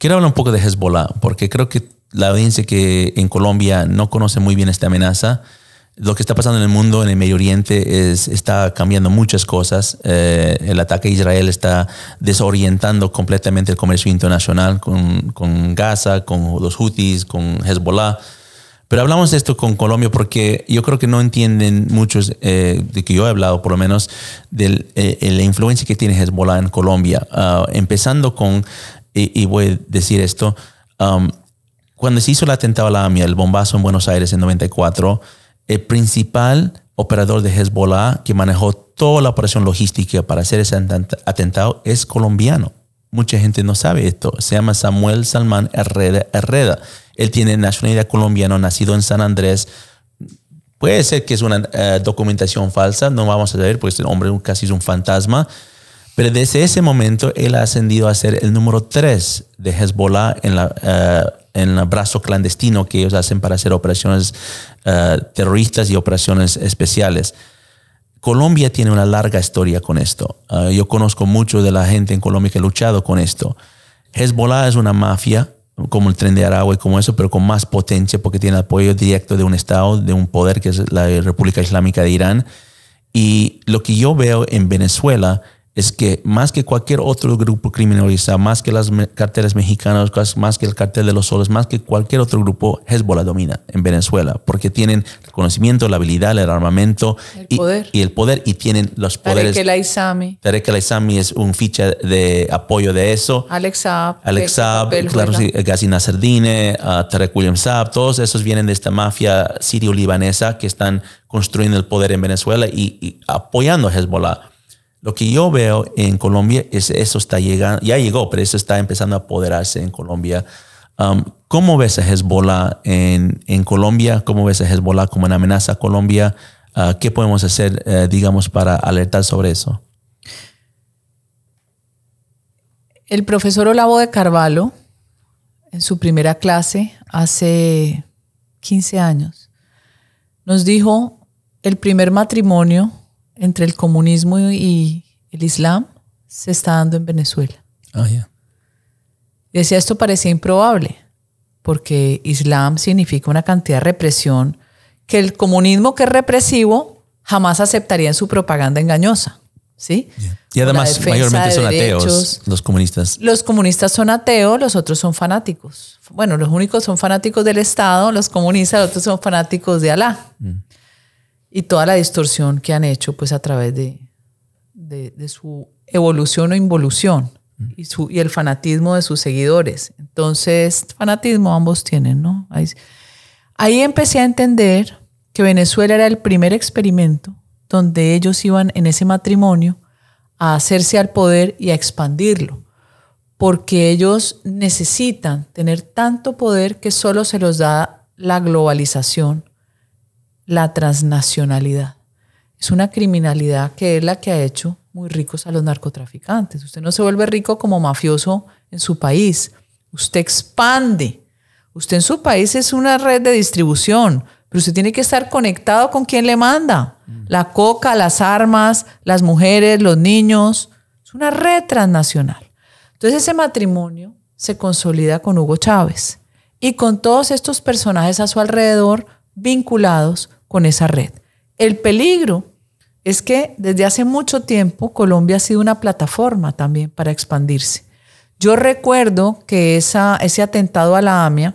Quiero hablar un poco de Hezbollah, porque creo que la audiencia que en Colombia no conoce muy bien esta amenaza, lo que está pasando en el mundo, en el Medio Oriente, es, está cambiando muchas cosas. Eh, el ataque a Israel está desorientando completamente el comercio internacional con, Gaza, con los Houthis, con Hezbollah. Pero hablamos de esto con Colombia porque yo creo que no entienden muchos, eh, de que yo he hablado por lo menos, de eh, la influencia que tiene Hezbollah en Colombia. Ah, empezando con y, voy a decir esto, um, cuando se hizo el atentado a la AMIA, el bombazo en Buenos Aires en 94, el principal operador de Hezbollah que manejó toda la operación logística para hacer ese atentado es colombiano. Mucha gente no sabe esto. Se llama Samuel Salman Herrera. Herrera. Él tiene nacionalidad colombiana, nacido en San Andrés. Puede ser que es una eh, documentación falsa, no vamos a saber, porque este hombre casi es un fantasma, pero desde ese momento él ha ascendido a ser el número tres de Hezbollah en, la, eh, en el brazo clandestino que ellos hacen para hacer operaciones eh, terroristas y operaciones especiales. Colombia tiene una larga historia con esto. Eh, yo conozco mucho de la gente en Colombia que ha luchado con esto. Hezbollah es una mafia como el tren de Aragua y como eso, pero con más potencia porque tiene apoyo directo de un Estado, de un poder que es la República Islámica de Irán. Y lo que yo veo en Venezuela es que más que cualquier otro grupo criminalizado, más que las carteles mexicanas, más que el cartel de los soles, más que cualquier otro grupo, Hezbollah domina en Venezuela porque tienen el conocimiento, la habilidad, el armamento y, el poder y tienen los poderes. Tarek el Aizami. Tarek el Aizami es un ficha de apoyo de eso. Alex Saab. Alex Saab, claro, Ghazi Tarek William Saab, todos esos vienen de esta mafia sirio-libanesa que están construyendo el poder en Venezuela y, y apoyando a Hezbollah lo que yo veo en Colombia es eso está llegando, ya llegó, pero eso está empezando a apoderarse en Colombia. Um, ¿Cómo ves a Hezbollah en, Colombia? ¿Cómo ves a Hezbollah como una amenaza a Colombia? Uh, ¿Qué podemos hacer, uh, digamos, para alertar sobre eso? El profesor Olavo de Carvalho, en su primera clase hace 15 años, nos dijo el primer matrimonio entre el comunismo y el Islam se está dando en Venezuela. Oh, Decía, esto parecía improbable, porque Islam significa una cantidad de represión que el comunismo que es represivo jamás aceptaría en su propaganda engañosa. ¿sí? Y además mayormente son ateos los comunistas. Los comunistas son ateos, los otros son fanáticos. Bueno, los únicos son fanáticos del Estado, los comunistas, los otros son fanáticos de Alá. Mm y toda la distorsión que han hecho pues a través de, su evolución o involución y, y el fanatismo de sus seguidores. Entonces, fanatismo ambos tienen, ¿no? Ahí, ahí empecé a entender que Venezuela era el primer experimento donde ellos iban en ese matrimonio a hacerse al poder y a expandirlo, porque ellos necesitan tener tanto poder que solo se los da la globalización la transnacionalidad. Es una criminalidad que es la que ha hecho muy ricos a los narcotraficantes. Usted no se vuelve rico como mafioso en su país. Usted expande. Usted en su país es una red de distribución, pero usted tiene que estar conectado con quien le manda. Mm. La coca, las armas, las mujeres, los niños. Es una red transnacional. Entonces ese matrimonio se consolida con Hugo Chávez y con todos estos personajes a su alrededor vinculados con esa red. El peligro es que desde hace mucho tiempo Colombia ha sido una plataforma también para expandirse. Yo recuerdo que ese atentado a la AMIA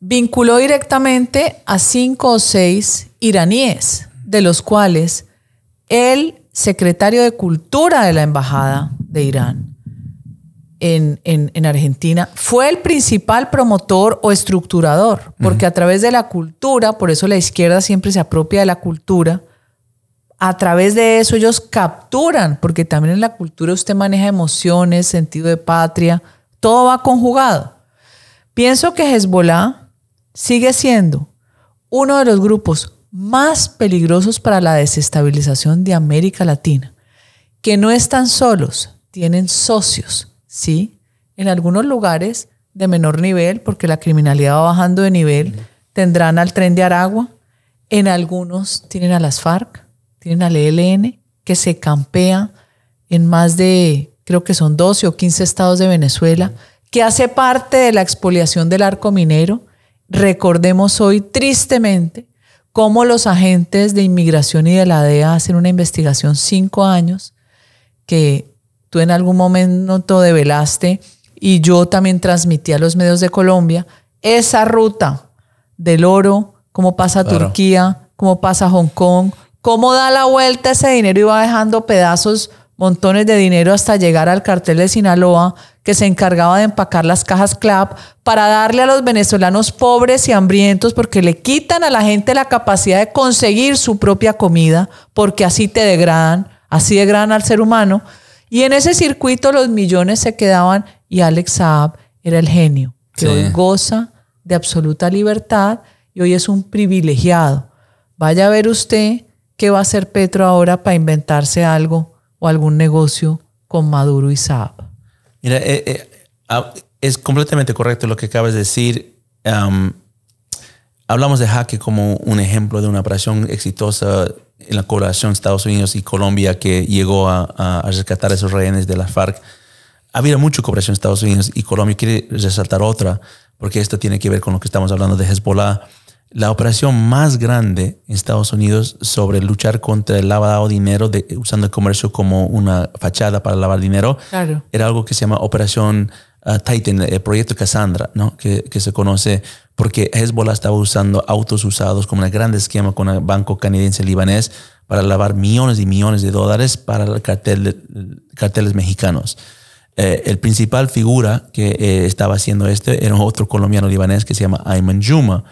vinculó directamente a cinco o seis iraníes, de los cuales el secretario de Cultura de la Embajada de Irán en, Argentina, fue el principal promotor o estructurador, porque a través de la cultura, por eso la izquierda siempre se apropia de la cultura, a través de eso ellos capturan, porque también en la cultura usted maneja emociones, sentido de patria, todo va conjugado. Pienso que Hezbollah sigue siendo uno de los grupos más peligrosos para la desestabilización de América Latina, que no están solos, tienen socios sí, en algunos lugares de menor nivel, porque la criminalidad va bajando de nivel, tendrán al tren de Aragua, en algunos tienen a las FARC, tienen al ELN, que se campea en más de, creo que son 12 o 15 estados de Venezuela, que hace parte de la expoliación del arco minero. Recordemos hoy tristemente cómo los agentes de inmigración y de la DEA hacen una investigación cinco años que tú en algún momento develaste y yo también transmití a los medios de Colombia esa ruta del oro, cómo pasa a Turquía, cómo pasa a Hong Kong, cómo da la vuelta ese dinero y va dejando pedazos, montones de dinero hasta llegar al cartel de Sinaloa que se encargaba de empacar las cajas CLAP para darle a los venezolanos pobres y hambrientos porque le quitan a la gente la capacidad de conseguir su propia comida porque así te degradan, así degradan al ser humano. Y en ese circuito los millones se quedaban y Alex Saab era el genio, que hoy goza de absoluta libertad y hoy es un privilegiado. Vaya a ver usted qué va a hacer Petro ahora para inventarse algo o algún negocio con Maduro y Saab. Mira, eh, eh, ah, es completamente correcto lo que acabas de decir. hablamos de Jaque como un ejemplo de una operación exitosa en la colaboración Estados Unidos y Colombia que llegó a, rescatar a esos rehenes de la FARC. Había habido mucha cooperación Estados Unidos y Colombia. Quiero resaltar otra, porque esto tiene que ver con lo que estamos hablando de Hezbollah. La operación más grande en Estados Unidos sobre luchar contra el lavado de dinero, usando el comercio como una fachada para lavar dinero, era algo que se llama Operación Ah, Titan, el proyecto Cassandra, ¿no? que, se conoce porque Hezbollah estaba usando autos usados como un gran esquema con el banco canadiense libanés para lavar millones y millones de dólares para el cartel, carteles mexicanos. Eh, el principal figura que eh, estaba haciendo este era otro colombiano libanés que se llama Ayman Juma.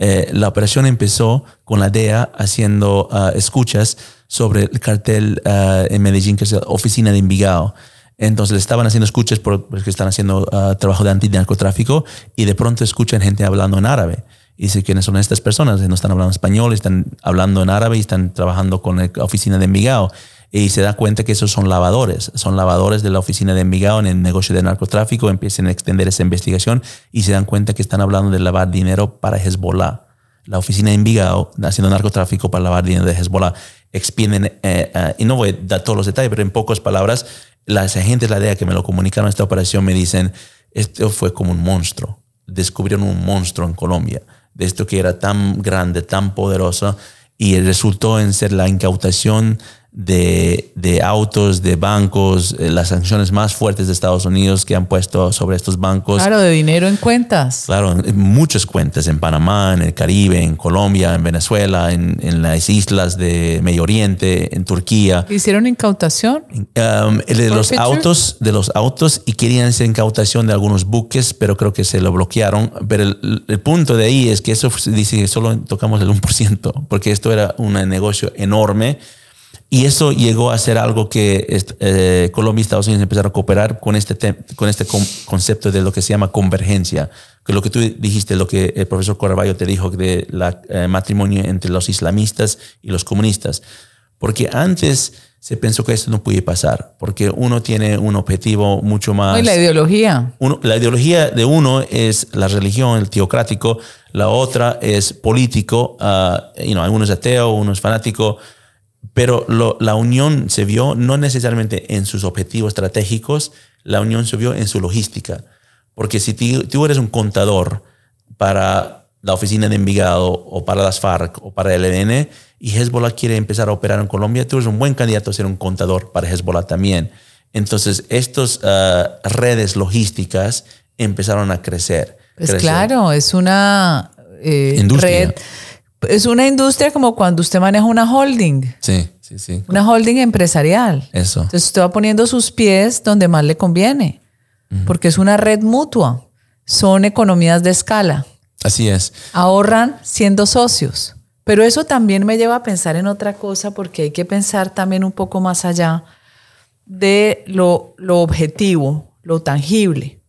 Eh, la operación empezó con la DEA haciendo ah, escuchas sobre el cartel ah, en Medellín, que es la oficina de Envigado. Entonces le estaban haciendo escuches porque están haciendo ah, trabajo de antinarcotráfico y de pronto escuchan gente hablando en árabe. Y dice quiénes son estas personas, no están hablando español, están hablando en árabe y están trabajando con la oficina de Envigado. Y se da cuenta que esos son lavadores, son lavadores de la oficina de Envigado en el negocio de narcotráfico, empiezan a extender esa investigación y se dan cuenta que están hablando de lavar dinero para Hezbollah. La oficina de Envigado haciendo narcotráfico para lavar dinero de Hezbollah. expiden, eh, eh, y no voy a dar todos los detalles, pero en pocas palabras, las agentes de la DEA que me lo comunicaron esta operación me dicen, esto fue como un monstruo. Descubrieron un monstruo en Colombia, de esto que era tan grande, tan poderoso, y resultó en ser la incautación de, de, autos, de bancos, eh, las sanciones más fuertes de Estados Unidos que han puesto sobre estos bancos. Claro, de dinero en cuentas. Claro, en muchas cuentas, en Panamá, en el Caribe, en Colombia, en Venezuela, en, en las islas de Medio Oriente, en Turquía. ¿Hicieron incautación? Um, de los autos, de los autos y querían hacer incautación de algunos buques, pero creo que se lo bloquearon. Pero el, el punto de ahí es que eso dice que solo tocamos el 1%, porque esto era un negocio enorme y eso llegó a ser algo que eh, Colombia y Estados Unidos empezaron a cooperar con este, con este concepto de lo que se llama convergencia, que lo que tú dijiste, lo que el profesor Coraballo te dijo de la eh, matrimonio entre los islamistas y los comunistas. Porque antes se pensó que esto no podía pasar, porque uno tiene un objetivo mucho más... la ideología? Uno, la ideología de uno es la religión, el teocrático, la otra es político, ah, uno es ateo, uno es fanático, pero la unión se vio no necesariamente en sus objetivos estratégicos, la unión se vio en su logística. Porque si tú, eres un contador para la oficina de Envigado o para las FARC o para el EDN y Hezbollah quiere empezar a operar en Colombia, tú eres un buen candidato a ser un contador para Hezbollah también. Entonces, estas ah, redes logísticas empezaron a crecer. es pues claro, es una eh, red es una industria como cuando usted maneja una holding. Sí, sí, sí. Una holding empresarial. Eso. Entonces usted va poniendo sus pies donde más le conviene, porque es una red mutua. Son economías de escala. Así es. Ahorran siendo socios. Pero eso también me lleva a pensar en otra cosa, porque hay que pensar también un poco más allá de lo, lo objetivo, lo tangible.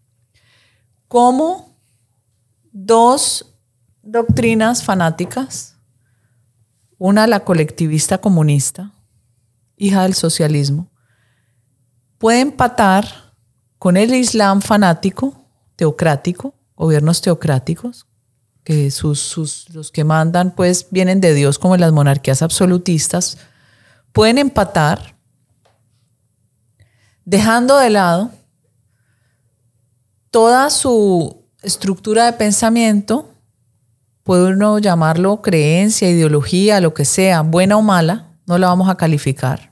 ¿Cómo dos doctrinas fanáticas. Una, la colectivista comunista, hija del socialismo, puede empatar con el Islam fanático, teocrático, gobiernos teocráticos, que sus, sus, los que mandan pues vienen de Dios como las monarquías absolutistas, pueden empatar dejando de lado toda su estructura de pensamiento puede uno llamarlo creencia, ideología, lo que sea, buena o mala, no la vamos a calificar.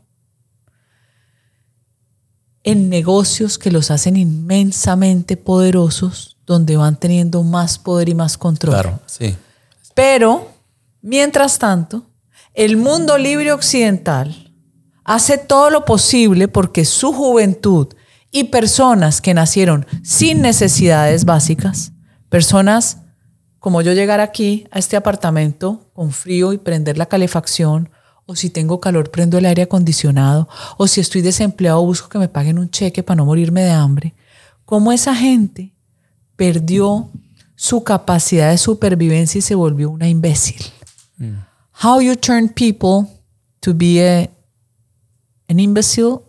En negocios que los hacen inmensamente poderosos, donde van teniendo más poder y más control. Claro, sí. Pero, mientras tanto, el mundo libre occidental hace todo lo posible porque su juventud y personas que nacieron sin necesidades básicas, personas como yo llegar aquí a este apartamento con frío y prender la calefacción, o si tengo calor prendo el aire acondicionado, o si estoy desempleado busco que me paguen un cheque para no morirme de hambre, cómo esa gente perdió su capacidad de supervivencia y se volvió una imbécil. Mm. How you turn people to be an imbecile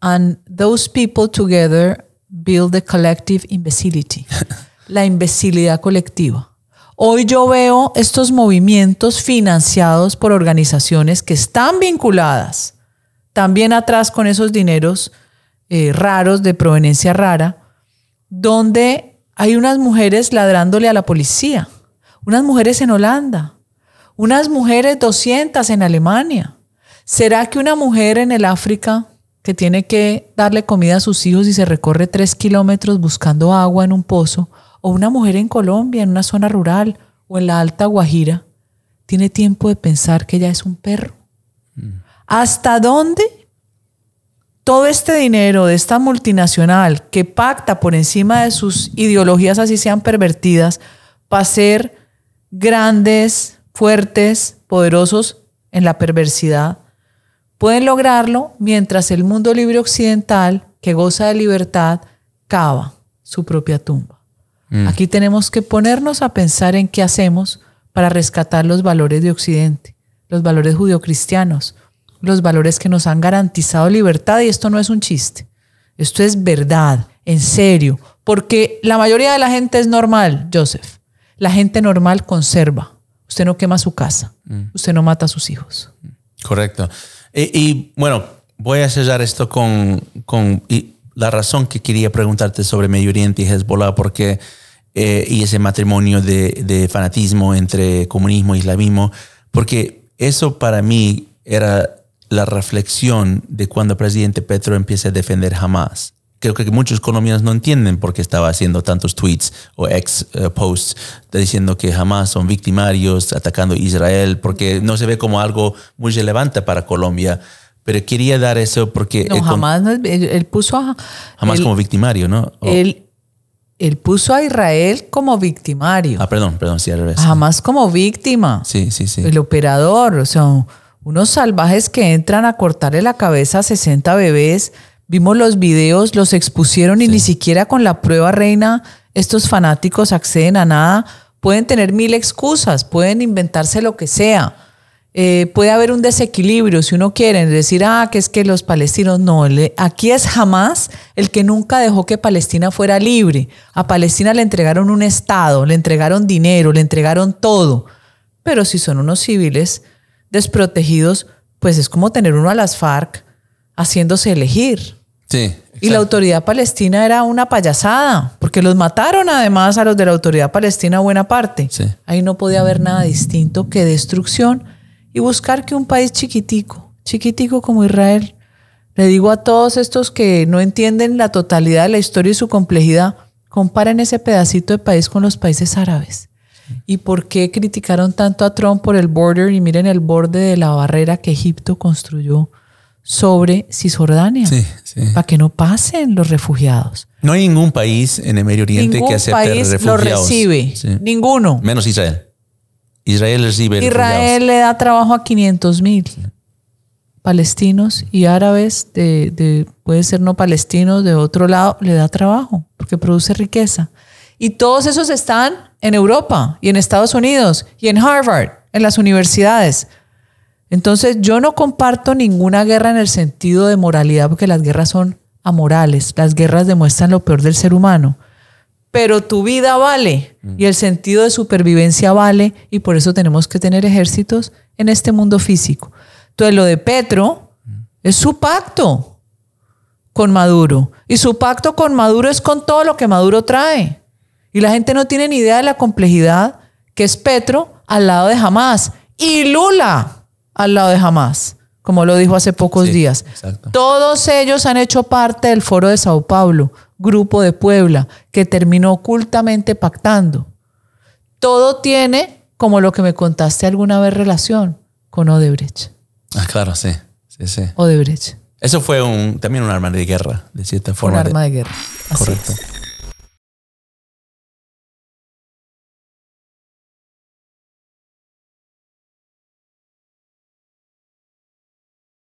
and those people together build a collective imbecility. la imbecilidad colectiva. Hoy yo veo estos movimientos financiados por organizaciones que están vinculadas también atrás con esos dineros eh, raros de proveniencia rara, donde hay unas mujeres ladrándole a la policía, unas mujeres en Holanda, unas mujeres 200 en Alemania. ¿Será que una mujer en el África que tiene que darle comida a sus hijos y se recorre tres kilómetros buscando agua en un pozo, o una mujer en Colombia, en una zona rural o en la Alta Guajira, tiene tiempo de pensar que ella es un perro. ¿Hasta dónde todo este dinero de esta multinacional que pacta por encima de sus ideologías, así sean pervertidas, para ser grandes, fuertes, poderosos en la perversidad, pueden lograrlo mientras el mundo libre occidental, que goza de libertad, cava su propia tumba? Mm. Aquí tenemos que ponernos a pensar en qué hacemos para rescatar los valores de Occidente, los valores judeocristianos, los valores que nos han garantizado libertad. Y esto no es un chiste, esto es verdad, en serio, porque la mayoría de la gente es normal, Joseph. La gente normal conserva. Usted no quema su casa, mm. usted no mata a sus hijos. Mm. Correcto. Y, bueno, voy a sellar esto con, con la razón que quería preguntarte sobre Medio Oriente y Hezbollah, porque eh, y ese matrimonio de, fanatismo entre comunismo e islamismo, porque eso para mí era la reflexión de cuando el presidente Petro empieza a defender Hamas. Creo que muchos colombianos no entienden por qué estaba haciendo tantos tweets o ex eh, posts diciendo que Jamás son victimarios, atacando Israel, porque no se ve como algo muy relevante para Colombia pero quería dar eso porque... No, jamás, él, puso a... Jamás como victimario, ¿no? Él, él puso a Israel como victimario. Ah, perdón, perdón, sí, al revés. Jamás como víctima. Sí, sí, sí. El operador, o sea, unos salvajes que entran a cortarle la cabeza a 60 bebés. Vimos los videos, los expusieron y ni siquiera con la prueba reina estos fanáticos acceden a nada. Pueden tener mil excusas, pueden inventarse lo que sea eh, puede haber un desequilibrio, si uno quiere decir, ah, que es que los palestinos no, le, aquí es jamás el que nunca dejó que Palestina fuera libre. A Palestina le entregaron un Estado, le entregaron dinero, le entregaron todo. Pero si son unos civiles desprotegidos, pues es como tener uno a las FARC haciéndose elegir. Sí. Y la autoridad palestina era una payasada, porque los mataron además a los de la autoridad palestina buena parte. Ahí no podía haber nada distinto que destrucción y buscar que un país chiquitico, chiquitico como Israel, le digo a todos estos que no entienden la totalidad de la historia y su complejidad, comparen ese pedacito de país con los países árabes. ¿Y por qué criticaron tanto a Trump por el border? Y miren el borde de la barrera que Egipto construyó sobre Cisjordania, para que no pasen los refugiados. No hay ningún país en el Medio Oriente que acepte país refugiados. Lo recibe, ninguno. Menos Israel. Israel le da trabajo a 500 mil palestinos y árabes, de, puede ser no palestinos, de otro lado, le da trabajo porque produce riqueza. Y todos esos están en Europa y en Estados Unidos y en Harvard, en las universidades. Entonces yo no comparto ninguna guerra en el sentido de moralidad porque las guerras son amorales, las guerras demuestran lo peor del ser humano pero tu vida vale y el sentido de supervivencia vale y por eso tenemos que tener ejércitos en este mundo físico. Entonces lo de Petro es su pacto con Maduro y su pacto con Maduro es con todo lo que Maduro trae. Y la gente no tiene ni idea de la complejidad que es Petro al lado de Jamás y Lula al lado de Jamás. como lo dijo hace pocos días. Todos ellos han hecho parte del foro de Sao Paulo, grupo de Puebla que terminó ocultamente pactando. Todo tiene, como lo que me contaste alguna vez, relación con Odebrecht. Ah, claro, sí. sí, sí. Odebrecht. Eso fue un, también un arma de guerra, de cierta forma. Un arma de, de guerra. Correcto.